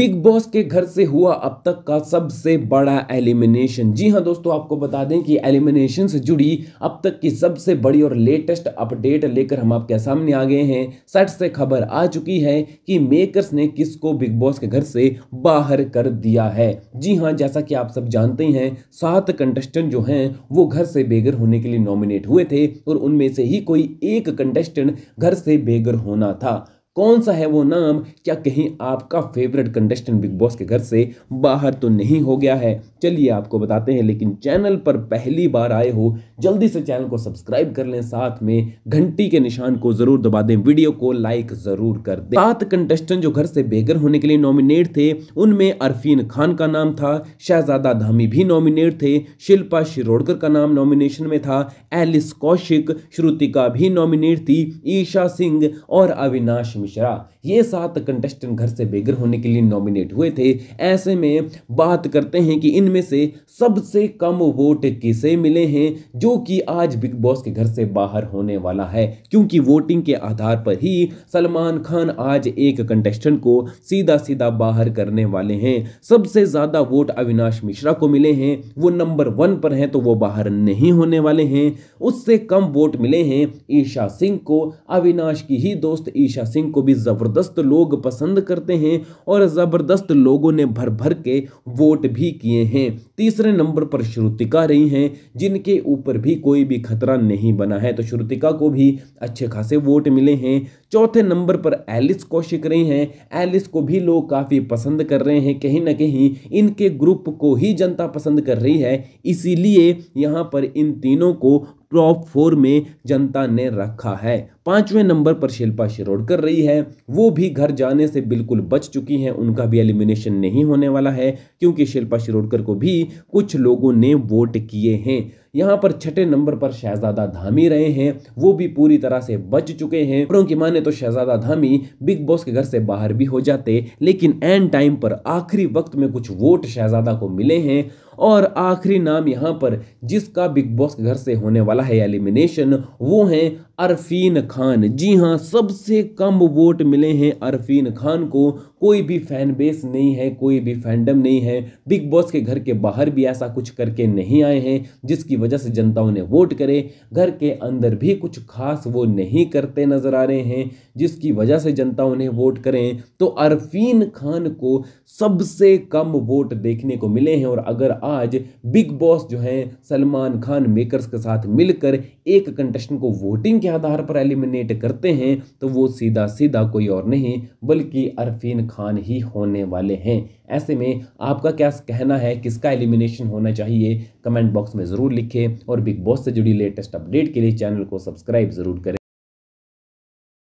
big boss के घर से हुआ अब तक का सबसे बड़ा एलिमिनेशन जी हाँ दोस्तों आपको बता दें कि एलिमिनेशन से जुड़ी अब तक की सबसे बड़ी और लेटेस्ट अपडेट लेकर हम आपके सामने आ गए हैं सट से खबर आ चुकी है कि मेकर्स ने किसको बिग बॉस के घर से बाहर कर दिया है जी हाँ जैसा कि आप सब जानते हैं सात कंटेस्टेंट जो हैं वो घर से बेघर होने के लिए नॉमिनेट हुए थे और उनमें से ही कोई एक कंटेस्टेंट घर से बेघर होना था कौन सा है वो नाम क्या कहीं आपका फेवरेट कंटेस्टेंट बिग बॉस के घर से बाहर तो नहीं हो गया है चलिए आपको बताते हैं लेकिन चैनल पर पहली बार आए हो जल्दी से चैनल को सब्सक्राइब कर लें साथ में घंटी के निशान को जरूर दबा दें वीडियो को लाइक जरूर कर दें सात कंटेस्टेंट जो घर से बेघर होने के लिए नॉमिनेट थे उनमें अरफीन खान का नाम था शहजादा धामी भी नॉमिनेट थे शिल्पा शिरोडकर का नाम नॉमिनेशन में था एलिस कौशिक श्रुतिका भी नॉमिनेट थी ईशा सिंह और अविनाश मिश्रा ये सात कंटेस्टेंट घर से बेघर होने के लिए नॉमिनेट हुए थे ऐसे में बात करते हैं कि इनमें से सबसे कम वोट किसे मिले हैं जो जो कि आज बिग बॉस के घर से बाहर होने वाला है क्योंकि वोटिंग के आधार पर ही सलमान खान आज एक कंटेस्टेंट को सीधा सीधा बाहर करने वाले हैं सबसे ज़्यादा वोट अविनाश मिश्रा को मिले हैं वो नंबर वन पर हैं तो वो बाहर नहीं होने वाले हैं उससे कम वोट मिले हैं ईशा सिंह को अविनाश की ही दोस्त ईशा सिंह को भी ज़बरदस्त लोग पसंद करते हैं और ज़बरदस्त लोगों ने भर भर के वोट भी किए हैं तीसरे नंबर पर श्रुतिका रही हैं जिनके ऊपर भी कोई भी खतरा नहीं बना है तो श्रुतिका को भी अच्छे खासे वोट मिले हैं चौथे नंबर पर एलिस कौशिक रही हैं एलिस को भी लोग काफ़ी पसंद कर रहे हैं कहीं ना कहीं इनके ग्रुप को ही जनता पसंद कर रही है इसीलिए यहाँ पर इन तीनों को टॉप फोर में जनता ने रखा है पांचवें नंबर पर शिल्पा शिरोडकर रही है वो भी घर जाने से बिल्कुल बच चुकी हैं उनका भी एलिमिनेशन नहीं होने वाला है क्योंकि शिल्पा शिरोडकर को भी कुछ लोगों ने वोट किए हैं यहाँ पर छठे नंबर पर शहजादा धामी रहे हैं वो भी पूरी तरह से बच चुके हैं खबरों की माने तो शहजादा धामी बिग बॉस के घर से बाहर भी हो जाते लेकिन एंड टाइम पर आखिरी वक्त में कुछ वोट शहजादा को मिले हैं और आखिरी नाम यहाँ पर जिसका बिग बॉस घर से होने वाला है एलिमिनेशन वो हैं अरफीन खान जी हाँ सबसे कम वोट मिले हैं अरफीन खान को कोई भी फैन बेस नहीं है कोई भी फैंडम नहीं है बिग बॉस के घर के बाहर भी ऐसा कुछ करके नहीं आए हैं जिसकी वजह से जनता उन्हें वोट करे घर के अंदर भी कुछ खास वो नहीं करते नज़र आ रहे हैं जिसकी वजह से जनता उन्हें वोट करें तो अरफीन खान को सबसे कम वोट देखने को मिले हैं और अगर आज बिग बॉस जो है सलमान खान मेकर्स के साथ मिलकर एक कंटेस्टेंट को वोटिंग के आधार पर एलिमिनेट करते हैं तो वो सीधा सीधा कोई और नहीं बल्कि अरफीन खान ही होने वाले हैं ऐसे में आपका क्या कहना है किसका एलिमिनेशन होना चाहिए कमेंट बॉक्स में ज़रूर लिखें और बिग बॉस से जुड़ी लेटेस्ट अपडेट के लिए चैनल को सब्सक्राइब ज़रूर करें